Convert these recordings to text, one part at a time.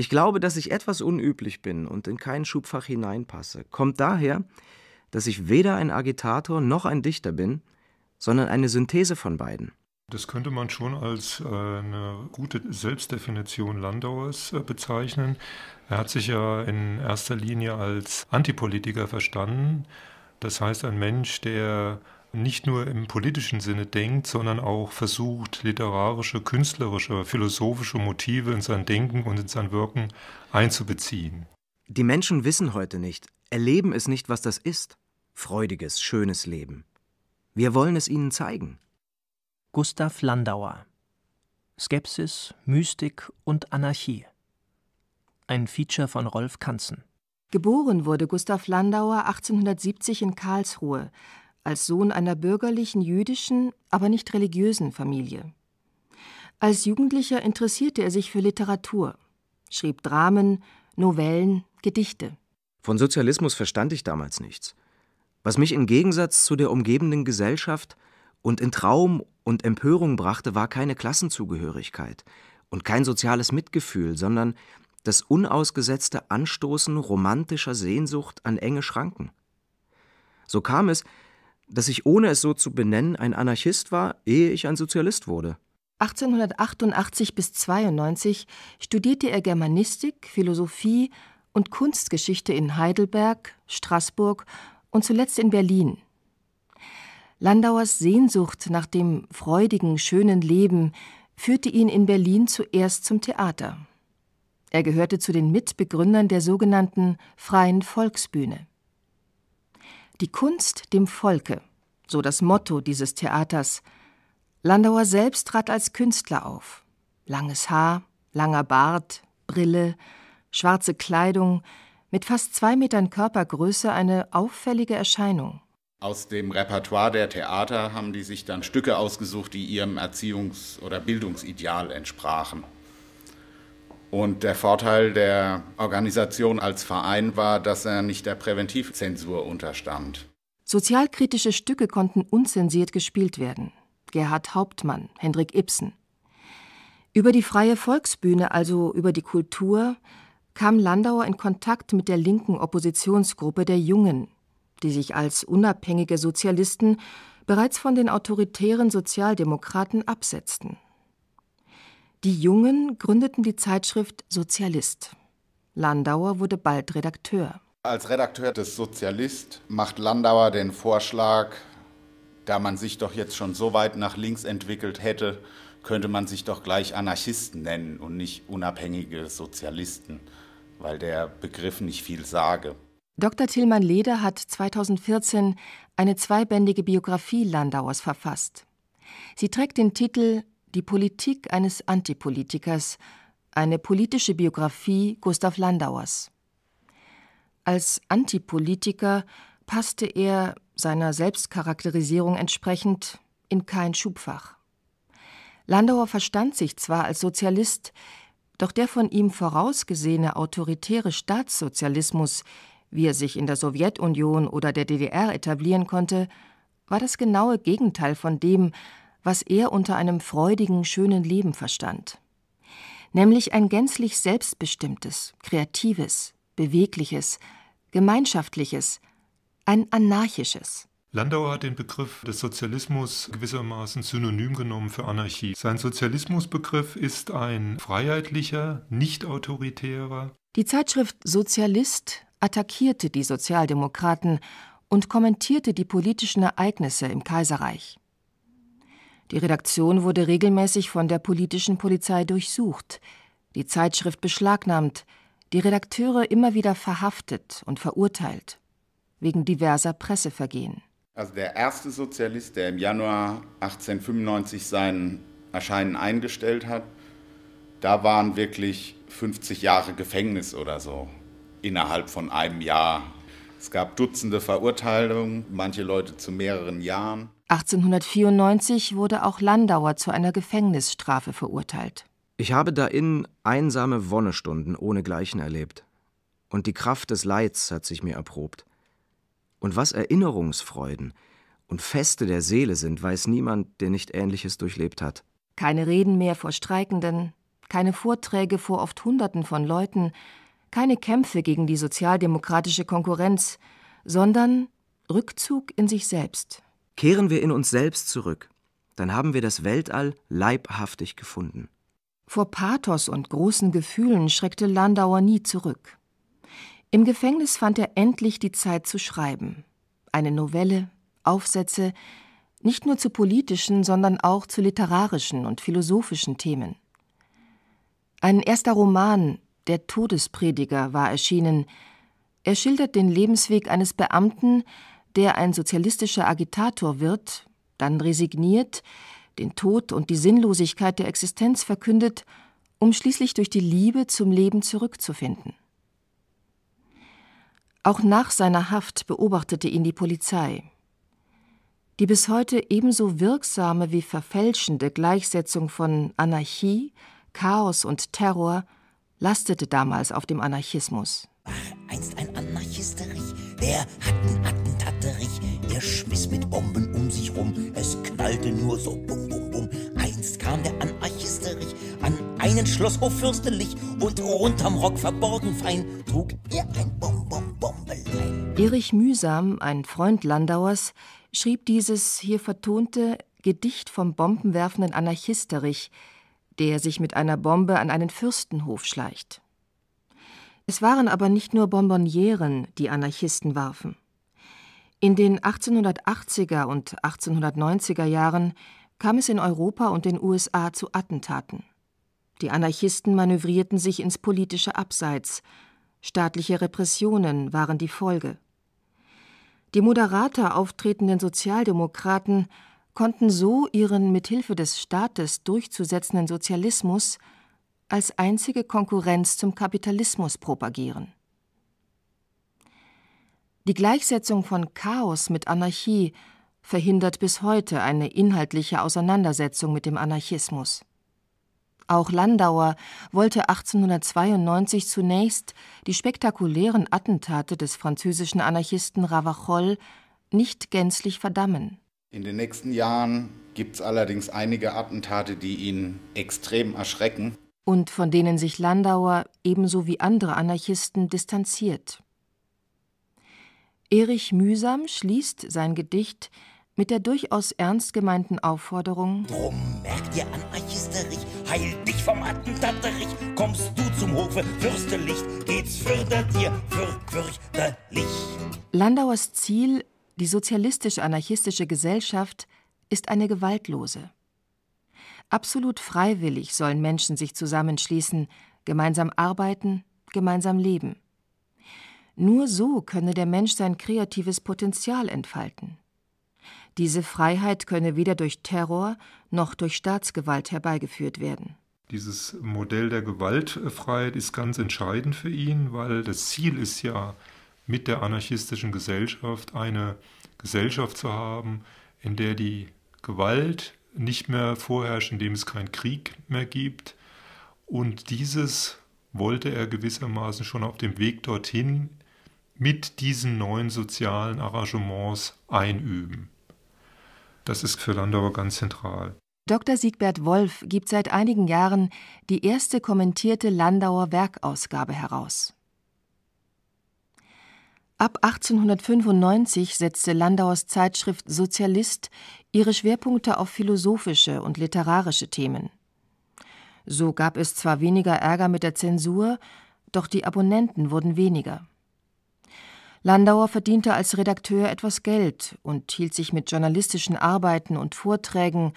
Ich glaube, dass ich etwas unüblich bin und in kein Schubfach hineinpasse, kommt daher, dass ich weder ein Agitator noch ein Dichter bin, sondern eine Synthese von beiden. Das könnte man schon als äh, eine gute Selbstdefinition Landauers äh, bezeichnen. Er hat sich ja in erster Linie als Antipolitiker verstanden. Das heißt, ein Mensch, der nicht nur im politischen Sinne denkt, sondern auch versucht, literarische, künstlerische, philosophische Motive in sein Denken und in sein Wirken einzubeziehen. Die Menschen wissen heute nicht, erleben es nicht, was das ist. Freudiges, schönes Leben. Wir wollen es ihnen zeigen. Gustav Landauer Skepsis, Mystik und Anarchie. Ein Feature von Rolf Kanzen. Geboren wurde Gustav Landauer 1870 in Karlsruhe, als Sohn einer bürgerlichen jüdischen, aber nicht religiösen Familie. Als Jugendlicher interessierte er sich für Literatur, schrieb Dramen, Novellen, Gedichte. Von Sozialismus verstand ich damals nichts. Was mich im Gegensatz zu der umgebenden Gesellschaft und in Traum und Empörung brachte, war keine Klassenzugehörigkeit und kein soziales Mitgefühl, sondern das unausgesetzte Anstoßen romantischer Sehnsucht an enge Schranken. So kam es, dass ich ohne es so zu benennen ein Anarchist war, ehe ich ein Sozialist wurde. 1888 bis 92 studierte er Germanistik, Philosophie und Kunstgeschichte in Heidelberg, Straßburg und zuletzt in Berlin. Landauers Sehnsucht nach dem freudigen, schönen Leben führte ihn in Berlin zuerst zum Theater. Er gehörte zu den Mitbegründern der sogenannten Freien Volksbühne. Die Kunst dem Volke, so das Motto dieses Theaters. Landauer selbst trat als Künstler auf. Langes Haar, langer Bart, Brille, schwarze Kleidung, mit fast zwei Metern Körpergröße eine auffällige Erscheinung. Aus dem Repertoire der Theater haben die sich dann Stücke ausgesucht, die ihrem Erziehungs- oder Bildungsideal entsprachen. Und der Vorteil der Organisation als Verein war, dass er nicht der Präventivzensur unterstand. Sozialkritische Stücke konnten unzensiert gespielt werden. Gerhard Hauptmann, Hendrik Ibsen. Über die freie Volksbühne, also über die Kultur, kam Landauer in Kontakt mit der linken Oppositionsgruppe der Jungen, die sich als unabhängige Sozialisten bereits von den autoritären Sozialdemokraten absetzten. Die Jungen gründeten die Zeitschrift Sozialist. Landauer wurde bald Redakteur. Als Redakteur des Sozialist macht Landauer den Vorschlag, da man sich doch jetzt schon so weit nach links entwickelt hätte, könnte man sich doch gleich Anarchisten nennen und nicht unabhängige Sozialisten, weil der Begriff nicht viel sage. Dr. Tillmann Leder hat 2014 eine zweibändige Biografie Landauers verfasst. Sie trägt den Titel die Politik eines Antipolitikers, eine politische Biografie Gustav Landauers. Als Antipolitiker passte er, seiner Selbstcharakterisierung entsprechend, in kein Schubfach. Landauer verstand sich zwar als Sozialist, doch der von ihm vorausgesehene autoritäre Staatssozialismus, wie er sich in der Sowjetunion oder der DDR etablieren konnte, war das genaue Gegenteil von dem, was er unter einem freudigen, schönen Leben verstand. Nämlich ein gänzlich selbstbestimmtes, kreatives, bewegliches, gemeinschaftliches, ein anarchisches. Landauer hat den Begriff des Sozialismus gewissermaßen synonym genommen für Anarchie. Sein Sozialismusbegriff ist ein freiheitlicher, nicht autoritärer. Die Zeitschrift Sozialist attackierte die Sozialdemokraten und kommentierte die politischen Ereignisse im Kaiserreich. Die Redaktion wurde regelmäßig von der politischen Polizei durchsucht, die Zeitschrift beschlagnahmt, die Redakteure immer wieder verhaftet und verurteilt wegen diverser Pressevergehen. Also der erste Sozialist, der im Januar 1895 sein Erscheinen eingestellt hat, da waren wirklich 50 Jahre Gefängnis oder so innerhalb von einem Jahr. Es gab Dutzende Verurteilungen, manche Leute zu mehreren Jahren. 1894 wurde auch Landauer zu einer Gefängnisstrafe verurteilt. Ich habe da innen einsame Wonnestunden ohnegleichen erlebt. Und die Kraft des Leids hat sich mir erprobt. Und was Erinnerungsfreuden und Feste der Seele sind, weiß niemand, der nicht Ähnliches durchlebt hat. Keine Reden mehr vor Streikenden, keine Vorträge vor oft Hunderten von Leuten, keine Kämpfe gegen die sozialdemokratische Konkurrenz, sondern Rückzug in sich selbst. Kehren wir in uns selbst zurück, dann haben wir das Weltall leibhaftig gefunden. Vor Pathos und großen Gefühlen schreckte Landauer nie zurück. Im Gefängnis fand er endlich die Zeit zu schreiben. Eine Novelle, Aufsätze, nicht nur zu politischen, sondern auch zu literarischen und philosophischen Themen. Ein erster Roman, Der Todesprediger, war erschienen. Er schildert den Lebensweg eines Beamten, der ein sozialistischer Agitator wird, dann resigniert, den Tod und die Sinnlosigkeit der Existenz verkündet, um schließlich durch die Liebe zum Leben zurückzufinden. Auch nach seiner Haft beobachtete ihn die Polizei. Die bis heute ebenso wirksame wie verfälschende Gleichsetzung von Anarchie, Chaos und Terror lastete damals auf dem Anarchismus. War einst ein Anarchisterich, der hat schlotterig. Er schmiss mit Bomben um sich rum. Es knallte nur so bum bum bum. Einst kam der Anarchisterich an einen Schlosshof fürstlich und unterm Rock verborgen fein trug er ein Bum Bum Bombelein. Erich Mühsam, ein Freund Landauers, schrieb dieses hier vertonte Gedicht vom bombenwerfenden Anarchisterich, der sich mit einer Bombe an einen Fürstenhof schleicht. Es waren aber nicht nur Bonbonnieren, die Anarchisten warfen. In den 1880er und 1890er Jahren kam es in Europa und den USA zu Attentaten. Die Anarchisten manövrierten sich ins politische Abseits, staatliche Repressionen waren die Folge. Die moderater auftretenden Sozialdemokraten konnten so ihren mithilfe des Staates durchzusetzenden Sozialismus als einzige Konkurrenz zum Kapitalismus propagieren. Die Gleichsetzung von Chaos mit Anarchie verhindert bis heute eine inhaltliche Auseinandersetzung mit dem Anarchismus. Auch Landauer wollte 1892 zunächst die spektakulären Attentate des französischen Anarchisten Ravachol nicht gänzlich verdammen. In den nächsten Jahren gibt es allerdings einige Attentate, die ihn extrem erschrecken. Und von denen sich Landauer ebenso wie andere Anarchisten distanziert. Erich Mühsam schließt sein Gedicht mit der durchaus ernst gemeinten Aufforderung: Drum merkt ihr Anarchisterich, heil dich vom Attentaterich, kommst du zum Hofe fürstlich, geht's fürder dir, für, fürchterlich. Landauers Ziel, die sozialistisch-anarchistische Gesellschaft, ist eine gewaltlose. Absolut freiwillig sollen Menschen sich zusammenschließen, gemeinsam arbeiten, gemeinsam leben. Nur so könne der Mensch sein kreatives Potenzial entfalten. Diese Freiheit könne weder durch Terror noch durch Staatsgewalt herbeigeführt werden. Dieses Modell der Gewaltfreiheit ist ganz entscheidend für ihn, weil das Ziel ist ja, mit der anarchistischen Gesellschaft eine Gesellschaft zu haben, in der die Gewalt nicht mehr vorherrscht, in dem es keinen Krieg mehr gibt. Und dieses wollte er gewissermaßen schon auf dem Weg dorthin mit diesen neuen sozialen Arrangements einüben. Das ist für Landauer ganz zentral. Dr. Siegbert Wolf gibt seit einigen Jahren die erste kommentierte Landauer Werkausgabe heraus. Ab 1895 setzte Landauers Zeitschrift Sozialist ihre Schwerpunkte auf philosophische und literarische Themen. So gab es zwar weniger Ärger mit der Zensur, doch die Abonnenten wurden weniger. Landauer verdiente als Redakteur etwas Geld und hielt sich mit journalistischen Arbeiten und Vorträgen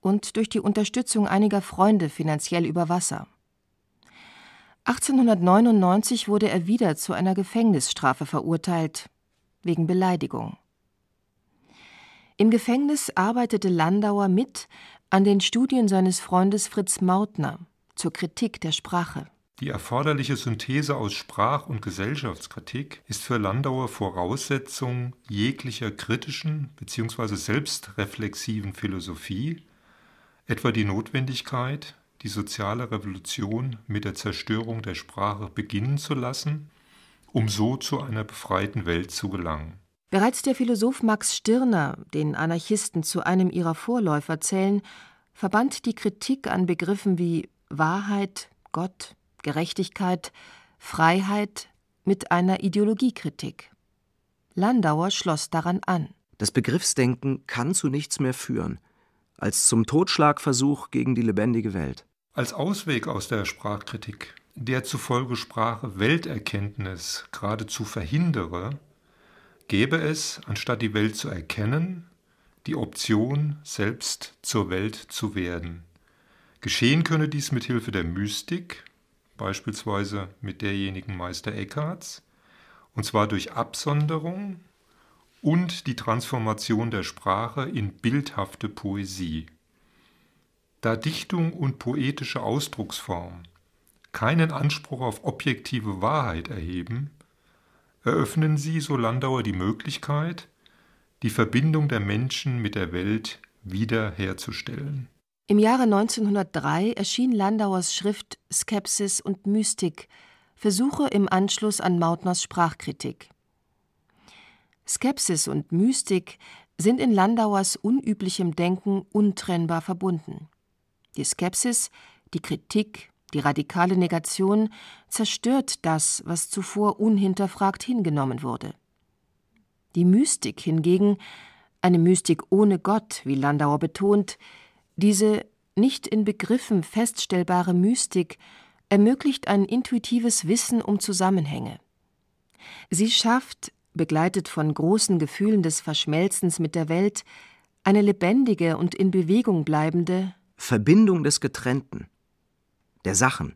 und durch die Unterstützung einiger Freunde finanziell über Wasser. 1899 wurde er wieder zu einer Gefängnisstrafe verurteilt, wegen Beleidigung. Im Gefängnis arbeitete Landauer mit an den Studien seines Freundes Fritz Mautner zur Kritik der Sprache. Die erforderliche Synthese aus Sprach- und Gesellschaftskritik ist für Landauer Voraussetzung jeglicher kritischen bzw. selbstreflexiven Philosophie, etwa die Notwendigkeit, die soziale Revolution mit der Zerstörung der Sprache beginnen zu lassen, um so zu einer befreiten Welt zu gelangen. Bereits der Philosoph Max Stirner, den Anarchisten zu einem ihrer Vorläufer zählen, verband die Kritik an Begriffen wie Wahrheit, Gott, Gerechtigkeit, Freiheit mit einer Ideologiekritik. Landauer schloss daran an. Das Begriffsdenken kann zu nichts mehr führen, als zum Totschlagversuch gegen die lebendige Welt. Als Ausweg aus der Sprachkritik, der zufolge Sprache Welterkenntnis geradezu verhindere, gäbe es, anstatt die Welt zu erkennen, die Option, selbst zur Welt zu werden. Geschehen könne dies mit Hilfe der Mystik, beispielsweise mit derjenigen Meister Eckarts, und zwar durch Absonderung und die Transformation der Sprache in bildhafte Poesie. Da Dichtung und poetische Ausdrucksform keinen Anspruch auf objektive Wahrheit erheben, eröffnen sie, so Landauer, die Möglichkeit, die Verbindung der Menschen mit der Welt wiederherzustellen. Im Jahre 1903 erschien Landauers Schrift Skepsis und Mystik, Versuche im Anschluss an Mautners Sprachkritik. Skepsis und Mystik sind in Landauers unüblichem Denken untrennbar verbunden. Die Skepsis, die Kritik, die radikale Negation zerstört das, was zuvor unhinterfragt hingenommen wurde. Die Mystik hingegen, eine Mystik ohne Gott, wie Landauer betont, diese nicht in Begriffen feststellbare Mystik ermöglicht ein intuitives Wissen um Zusammenhänge. Sie schafft, begleitet von großen Gefühlen des Verschmelzens mit der Welt, eine lebendige und in Bewegung bleibende Verbindung des Getrennten, der Sachen,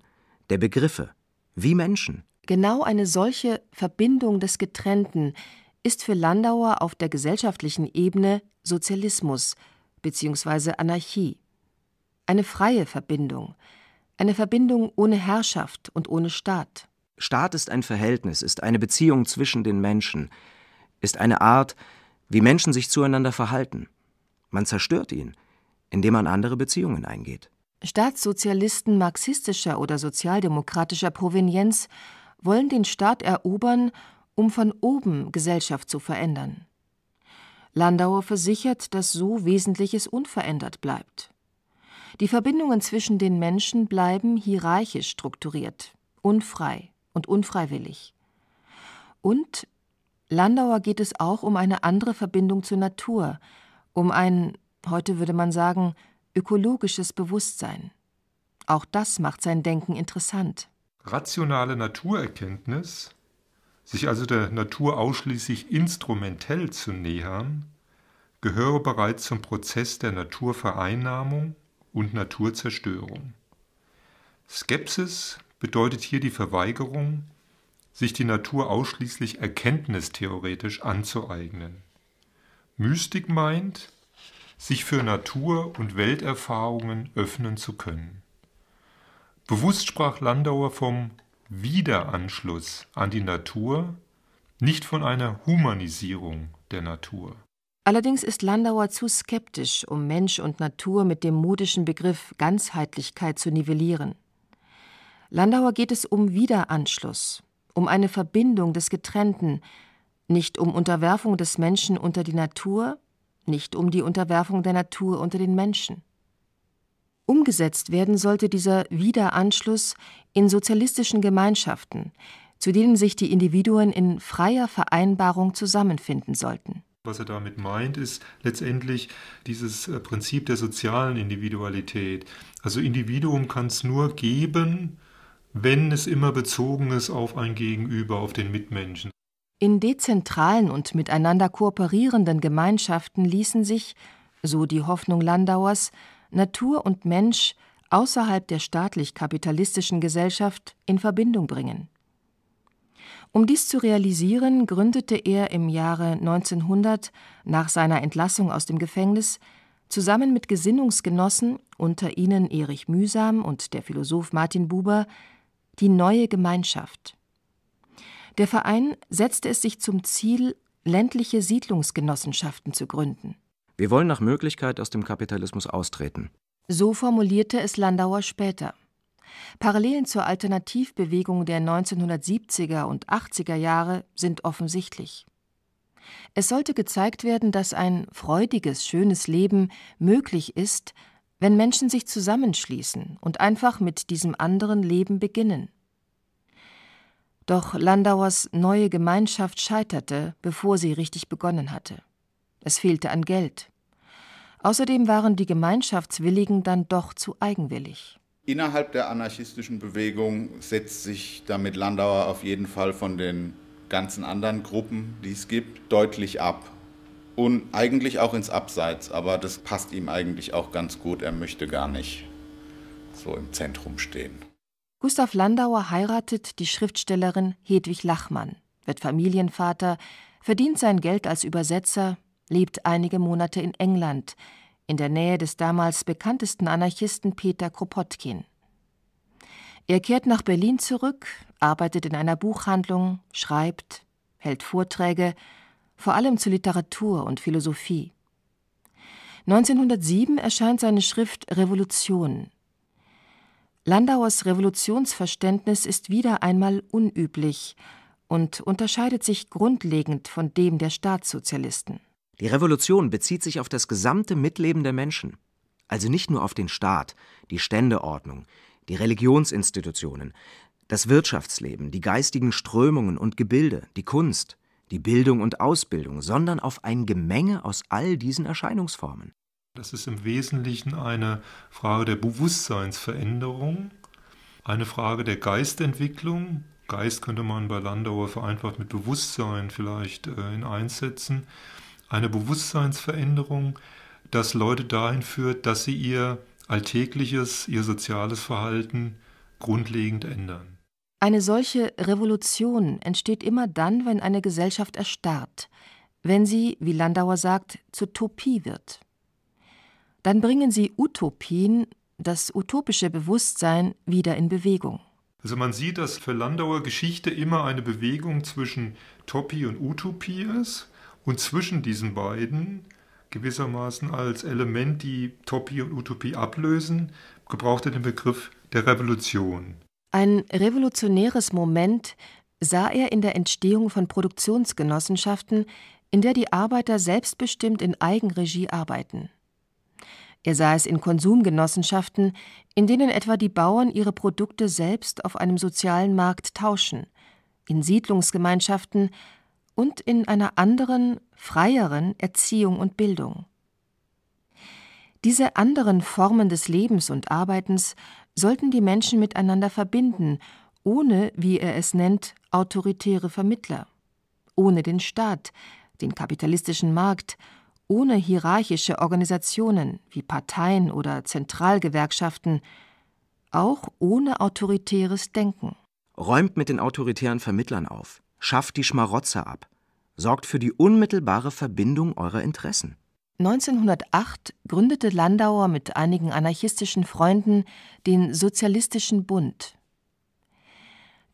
der Begriffe, wie Menschen. Genau eine solche Verbindung des Getrennten ist für Landauer auf der gesellschaftlichen Ebene Sozialismus – bzw. Anarchie. Eine freie Verbindung, eine Verbindung ohne Herrschaft und ohne Staat. Staat ist ein Verhältnis, ist eine Beziehung zwischen den Menschen, ist eine Art, wie Menschen sich zueinander verhalten. Man zerstört ihn, indem man andere Beziehungen eingeht. Staatssozialisten marxistischer oder sozialdemokratischer Provenienz wollen den Staat erobern, um von oben Gesellschaft zu verändern. Landauer versichert, dass so Wesentliches unverändert bleibt. Die Verbindungen zwischen den Menschen bleiben hierarchisch strukturiert, unfrei und unfreiwillig. Und Landauer geht es auch um eine andere Verbindung zur Natur, um ein, heute würde man sagen, ökologisches Bewusstsein. Auch das macht sein Denken interessant. Rationale Naturerkenntnis sich also der Natur ausschließlich instrumentell zu nähern, gehöre bereits zum Prozess der Naturvereinnahmung und Naturzerstörung. Skepsis bedeutet hier die Verweigerung, sich die Natur ausschließlich erkenntnistheoretisch anzueignen. Mystik meint, sich für Natur- und Welterfahrungen öffnen zu können. Bewusst sprach Landauer vom Wiederanschluss an die Natur, nicht von einer Humanisierung der Natur. Allerdings ist Landauer zu skeptisch, um Mensch und Natur mit dem modischen Begriff Ganzheitlichkeit zu nivellieren. Landauer geht es um Wiederanschluss, um eine Verbindung des Getrennten, nicht um Unterwerfung des Menschen unter die Natur, nicht um die Unterwerfung der Natur unter den Menschen. Umgesetzt werden sollte dieser Wiederanschluss in sozialistischen Gemeinschaften, zu denen sich die Individuen in freier Vereinbarung zusammenfinden sollten. Was er damit meint, ist letztendlich dieses äh, Prinzip der sozialen Individualität. Also Individuum kann es nur geben, wenn es immer bezogen ist auf ein Gegenüber, auf den Mitmenschen. In dezentralen und miteinander kooperierenden Gemeinschaften ließen sich, so die Hoffnung Landauers, Natur und Mensch außerhalb der staatlich-kapitalistischen Gesellschaft in Verbindung bringen. Um dies zu realisieren, gründete er im Jahre 1900 nach seiner Entlassung aus dem Gefängnis zusammen mit Gesinnungsgenossen, unter ihnen Erich Mühsam und der Philosoph Martin Buber, die Neue Gemeinschaft. Der Verein setzte es sich zum Ziel, ländliche Siedlungsgenossenschaften zu gründen. Wir wollen nach Möglichkeit aus dem Kapitalismus austreten. So formulierte es Landauer später. Parallelen zur Alternativbewegung der 1970er und 80er Jahre sind offensichtlich. Es sollte gezeigt werden, dass ein freudiges, schönes Leben möglich ist, wenn Menschen sich zusammenschließen und einfach mit diesem anderen Leben beginnen. Doch Landauers neue Gemeinschaft scheiterte, bevor sie richtig begonnen hatte. Es fehlte an Geld. Außerdem waren die Gemeinschaftswilligen dann doch zu eigenwillig. Innerhalb der anarchistischen Bewegung setzt sich damit Landauer auf jeden Fall von den ganzen anderen Gruppen, die es gibt, deutlich ab. Und eigentlich auch ins Abseits, aber das passt ihm eigentlich auch ganz gut. Er möchte gar nicht so im Zentrum stehen. Gustav Landauer heiratet die Schriftstellerin Hedwig Lachmann, wird Familienvater, verdient sein Geld als Übersetzer, lebt einige Monate in England, in der Nähe des damals bekanntesten Anarchisten Peter Kropotkin. Er kehrt nach Berlin zurück, arbeitet in einer Buchhandlung, schreibt, hält Vorträge, vor allem zu Literatur und Philosophie. 1907 erscheint seine Schrift Revolution. Landauers Revolutionsverständnis ist wieder einmal unüblich und unterscheidet sich grundlegend von dem der Staatssozialisten. Die Revolution bezieht sich auf das gesamte Mitleben der Menschen, also nicht nur auf den Staat, die Ständeordnung, die Religionsinstitutionen, das Wirtschaftsleben, die geistigen Strömungen und Gebilde, die Kunst, die Bildung und Ausbildung, sondern auf ein Gemenge aus all diesen Erscheinungsformen. Das ist im Wesentlichen eine Frage der Bewusstseinsveränderung, eine Frage der Geistentwicklung. Geist könnte man bei Landauer vereinfacht mit Bewusstsein vielleicht äh, in einsetzen eine Bewusstseinsveränderung, das Leute dahin führt, dass sie ihr alltägliches, ihr soziales Verhalten grundlegend ändern. Eine solche Revolution entsteht immer dann, wenn eine Gesellschaft erstarrt, wenn sie, wie Landauer sagt, zur Topie wird. Dann bringen sie Utopien, das utopische Bewusstsein, wieder in Bewegung. Also man sieht, dass für Landauer Geschichte immer eine Bewegung zwischen Topie und Utopie ist und zwischen diesen beiden gewissermaßen als Element, die Topi und Utopie ablösen, gebraucht er den Begriff der Revolution. Ein revolutionäres Moment sah er in der Entstehung von Produktionsgenossenschaften, in der die Arbeiter selbstbestimmt in Eigenregie arbeiten. Er sah es in Konsumgenossenschaften, in denen etwa die Bauern ihre Produkte selbst auf einem sozialen Markt tauschen, in Siedlungsgemeinschaften, und in einer anderen, freieren Erziehung und Bildung. Diese anderen Formen des Lebens und Arbeitens sollten die Menschen miteinander verbinden, ohne, wie er es nennt, autoritäre Vermittler, ohne den Staat, den kapitalistischen Markt, ohne hierarchische Organisationen wie Parteien oder Zentralgewerkschaften, auch ohne autoritäres Denken. Räumt mit den autoritären Vermittlern auf. Schafft die Schmarotzer ab. Sorgt für die unmittelbare Verbindung eurer Interessen. 1908 gründete Landauer mit einigen anarchistischen Freunden den Sozialistischen Bund.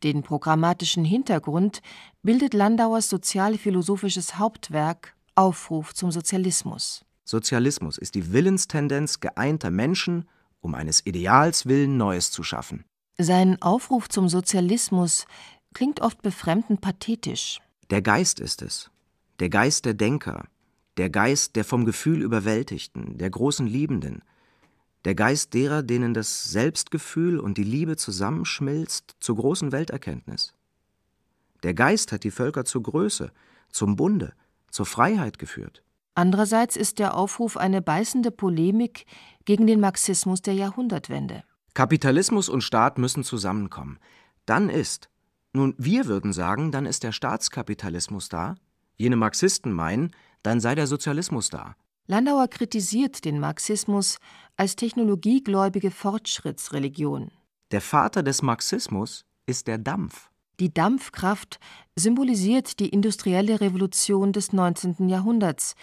Den programmatischen Hintergrund bildet Landauers sozialphilosophisches Hauptwerk Aufruf zum Sozialismus. Sozialismus ist die Willenstendenz geeinter Menschen, um eines Ideals willen Neues zu schaffen. Sein Aufruf zum Sozialismus klingt oft befremdend pathetisch. Der Geist ist es. Der Geist der Denker. Der Geist der vom Gefühl überwältigten, der großen Liebenden. Der Geist derer, denen das Selbstgefühl und die Liebe zusammenschmilzt zur großen Welterkenntnis. Der Geist hat die Völker zur Größe, zum Bunde, zur Freiheit geführt. Andererseits ist der Aufruf eine beißende Polemik gegen den Marxismus der Jahrhundertwende. Kapitalismus und Staat müssen zusammenkommen. Dann ist, nun, wir würden sagen, dann ist der Staatskapitalismus da, jene Marxisten meinen, dann sei der Sozialismus da. Landauer kritisiert den Marxismus als technologiegläubige Fortschrittsreligion. Der Vater des Marxismus ist der Dampf. Die Dampfkraft symbolisiert die industrielle Revolution des 19. Jahrhunderts,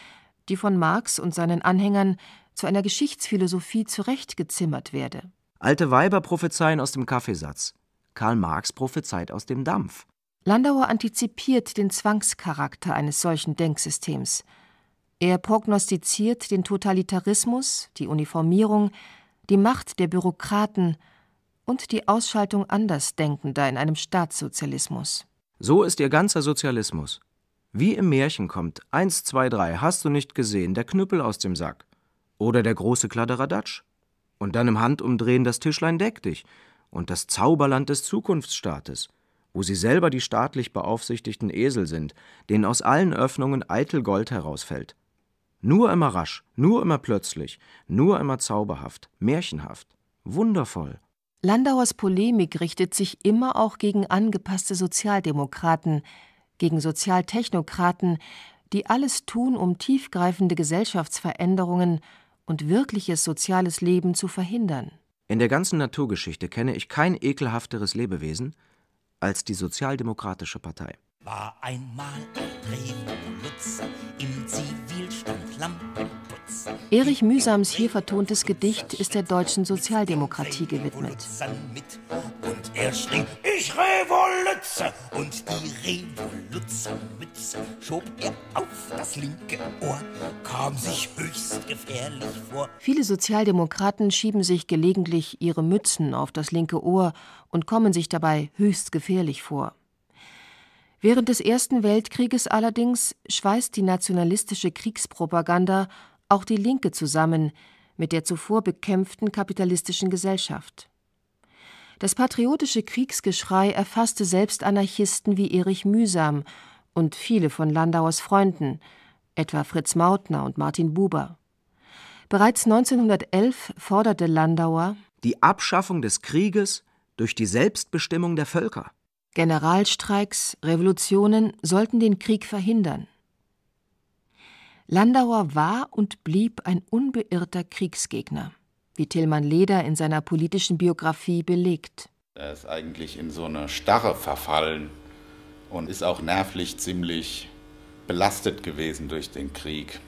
die von Marx und seinen Anhängern zu einer Geschichtsphilosophie zurechtgezimmert werde. Alte Weiber prophezeien aus dem Kaffeesatz. Karl Marx prophezeit aus dem Dampf. Landauer antizipiert den Zwangscharakter eines solchen Denksystems. Er prognostiziert den Totalitarismus, die Uniformierung, die Macht der Bürokraten und die Ausschaltung Andersdenkender in einem Staatssozialismus. So ist ihr ganzer Sozialismus. Wie im Märchen kommt eins, zwei, drei, hast du nicht gesehen, der Knüppel aus dem Sack. Oder der große Kladderadatsch. Und dann im Handumdrehen das Tischlein deck dich und das Zauberland des Zukunftsstaates, wo sie selber die staatlich beaufsichtigten Esel sind, denen aus allen Öffnungen eitel Gold herausfällt. Nur immer rasch, nur immer plötzlich, nur immer zauberhaft, märchenhaft, wundervoll. Landauers Polemik richtet sich immer auch gegen angepasste Sozialdemokraten, gegen Sozialtechnokraten, die alles tun, um tiefgreifende Gesellschaftsveränderungen und wirkliches soziales Leben zu verhindern. In der ganzen Naturgeschichte kenne ich kein ekelhafteres Lebewesen als die Sozialdemokratische Partei. War einmal ein Revoluzer im Zivilstand Lampenfieber. Erich Mühsams hier vertontes Gedicht ist der deutschen Sozialdemokratie gewidmet. Und er schrie, ich Revolütze! Und die Revoluzermütze schob er auf das linke Ohr, kam sich höchst gefährlich vor. Viele Sozialdemokraten schieben sich gelegentlich ihre Mützen auf das linke Ohr und kommen sich dabei höchst gefährlich vor. Während des Ersten Weltkrieges allerdings schweißt die nationalistische Kriegspropaganda auch die Linke zusammen mit der zuvor bekämpften kapitalistischen Gesellschaft. Das patriotische Kriegsgeschrei erfasste selbst Anarchisten wie Erich Mühsam und viele von Landauers Freunden, etwa Fritz Mautner und Martin Buber. Bereits 1911 forderte Landauer die Abschaffung des Krieges durch die Selbstbestimmung der Völker. Generalstreiks, Revolutionen sollten den Krieg verhindern. Landauer war und blieb ein unbeirrter Kriegsgegner, wie Tillmann Leder in seiner politischen Biografie belegt. Er ist eigentlich in so eine Starre verfallen und ist auch nervlich ziemlich belastet gewesen durch den Krieg.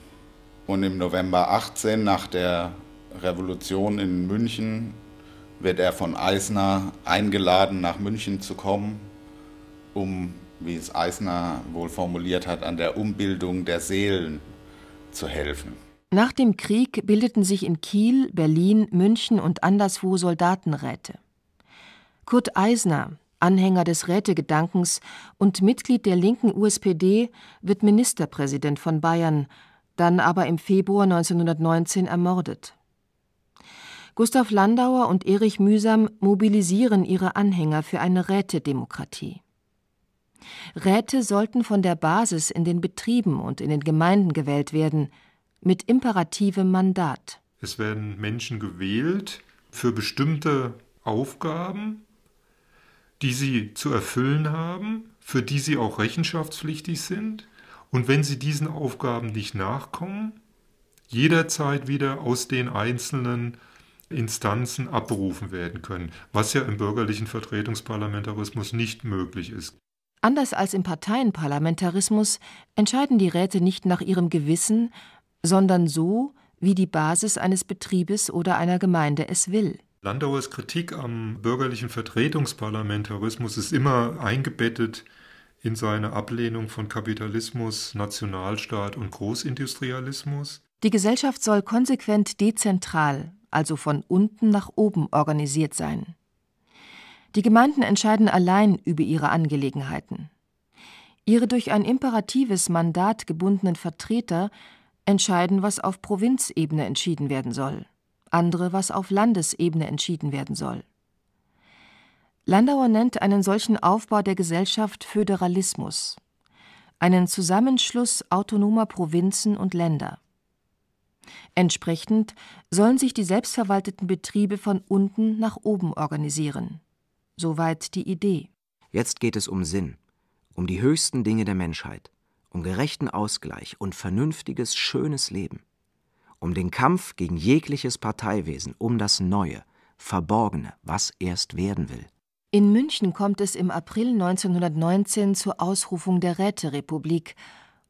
Und im November 18 nach der Revolution in München wird er von Eisner eingeladen, nach München zu kommen, um, wie es Eisner wohl formuliert hat, an der Umbildung der Seelen zu helfen. Nach dem Krieg bildeten sich in Kiel, Berlin, München und anderswo Soldatenräte. Kurt Eisner, Anhänger des Rätegedankens und Mitglied der linken USPD, wird Ministerpräsident von Bayern, dann aber im Februar 1919 ermordet. Gustav Landauer und Erich Mühsam mobilisieren ihre Anhänger für eine Rätedemokratie. Räte sollten von der Basis in den Betrieben und in den Gemeinden gewählt werden, mit imperativem Mandat. Es werden Menschen gewählt für bestimmte Aufgaben, die sie zu erfüllen haben, für die sie auch rechenschaftspflichtig sind. Und wenn sie diesen Aufgaben nicht nachkommen, jederzeit wieder aus den einzelnen Instanzen abberufen werden können, was ja im bürgerlichen Vertretungsparlamentarismus nicht möglich ist. Anders als im Parteienparlamentarismus entscheiden die Räte nicht nach ihrem Gewissen, sondern so, wie die Basis eines Betriebes oder einer Gemeinde es will. Landauers Kritik am bürgerlichen Vertretungsparlamentarismus ist immer eingebettet in seine Ablehnung von Kapitalismus, Nationalstaat und Großindustrialismus. Die Gesellschaft soll konsequent dezentral, also von unten nach oben organisiert sein. Die Gemeinden entscheiden allein über ihre Angelegenheiten. Ihre durch ein imperatives Mandat gebundenen Vertreter entscheiden, was auf Provinzebene entschieden werden soll, andere, was auf Landesebene entschieden werden soll. Landauer nennt einen solchen Aufbau der Gesellschaft Föderalismus, einen Zusammenschluss autonomer Provinzen und Länder. Entsprechend sollen sich die selbstverwalteten Betriebe von unten nach oben organisieren. Soweit die Idee. Jetzt geht es um Sinn, um die höchsten Dinge der Menschheit, um gerechten Ausgleich und vernünftiges, schönes Leben, um den Kampf gegen jegliches Parteiwesen, um das Neue, Verborgene, was erst werden will. In München kommt es im April 1919 zur Ausrufung der Räterepublik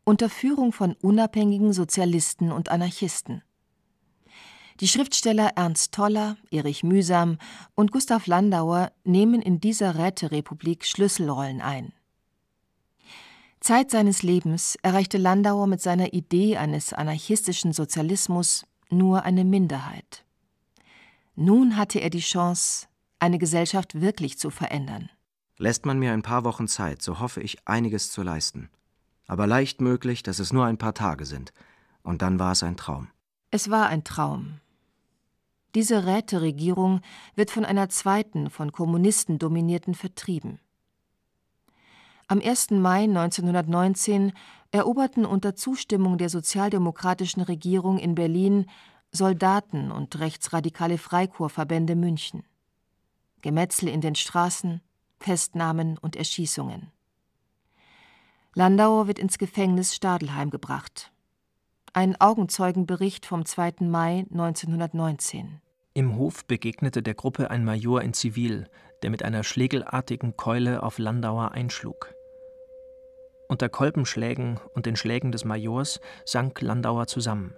unter Führung von unabhängigen Sozialisten und Anarchisten. Die Schriftsteller Ernst Toller, Erich Mühsam und Gustav Landauer nehmen in dieser Räterepublik Schlüsselrollen ein. Zeit seines Lebens erreichte Landauer mit seiner Idee eines anarchistischen Sozialismus nur eine Minderheit. Nun hatte er die Chance, eine Gesellschaft wirklich zu verändern. Lässt man mir ein paar Wochen Zeit, so hoffe ich, einiges zu leisten. Aber leicht möglich, dass es nur ein paar Tage sind. Und dann war es ein Traum. Es war ein Traum, diese Räteregierung wird von einer zweiten, von Kommunisten dominierten, vertrieben. Am 1. Mai 1919 eroberten unter Zustimmung der sozialdemokratischen Regierung in Berlin Soldaten und rechtsradikale Freikorpsverbände München. Gemetzel in den Straßen, Festnahmen und Erschießungen. Landauer wird ins Gefängnis Stadelheim gebracht ein Augenzeugenbericht vom 2. Mai 1919. Im Hof begegnete der Gruppe ein Major in Zivil, der mit einer schlegelartigen Keule auf Landauer einschlug. Unter Kolbenschlägen und den Schlägen des Majors sank Landauer zusammen.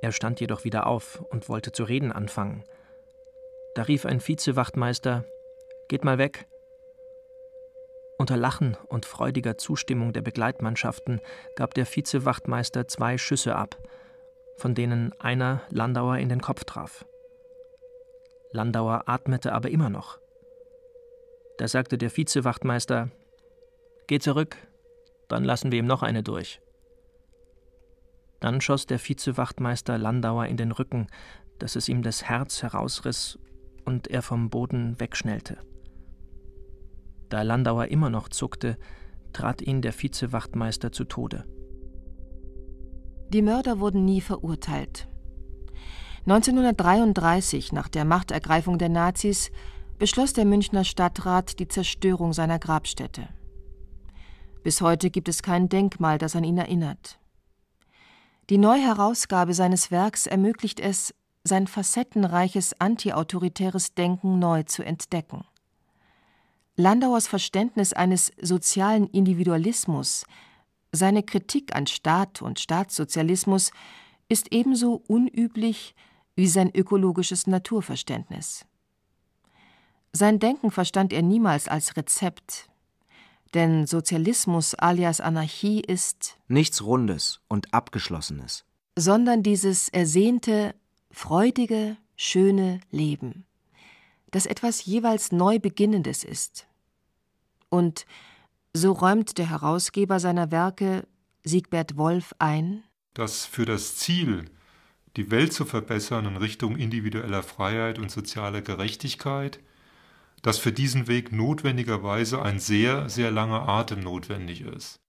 Er stand jedoch wieder auf und wollte zu reden anfangen. Da rief ein Vizewachtmeister: Geht mal weg, unter Lachen und freudiger Zustimmung der Begleitmannschaften gab der Vizewachtmeister zwei Schüsse ab, von denen einer Landauer in den Kopf traf. Landauer atmete aber immer noch. Da sagte der Vizewachtmeister: Geh zurück, dann lassen wir ihm noch eine durch. Dann schoss der Vizewachtmeister Landauer in den Rücken, dass es ihm das Herz herausriss und er vom Boden wegschnellte. Da Landauer immer noch zuckte, trat ihn der Vizewachtmeister zu Tode. Die Mörder wurden nie verurteilt. 1933, nach der Machtergreifung der Nazis, beschloss der Münchner Stadtrat die Zerstörung seiner Grabstätte. Bis heute gibt es kein Denkmal, das an ihn erinnert. Die Neuherausgabe seines Werks ermöglicht es, sein facettenreiches antiautoritäres Denken neu zu entdecken. Landauers Verständnis eines sozialen Individualismus, seine Kritik an Staat und Staatssozialismus ist ebenso unüblich wie sein ökologisches Naturverständnis. Sein Denken verstand er niemals als Rezept, denn Sozialismus alias Anarchie ist nichts Rundes und Abgeschlossenes, sondern dieses ersehnte, freudige, schöne Leben dass etwas jeweils neu Beginnendes ist. Und so räumt der Herausgeber seiner Werke, Siegbert Wolf, ein, dass für das Ziel, die Welt zu verbessern in Richtung individueller Freiheit und sozialer Gerechtigkeit, dass für diesen Weg notwendigerweise ein sehr, sehr langer Atem notwendig ist.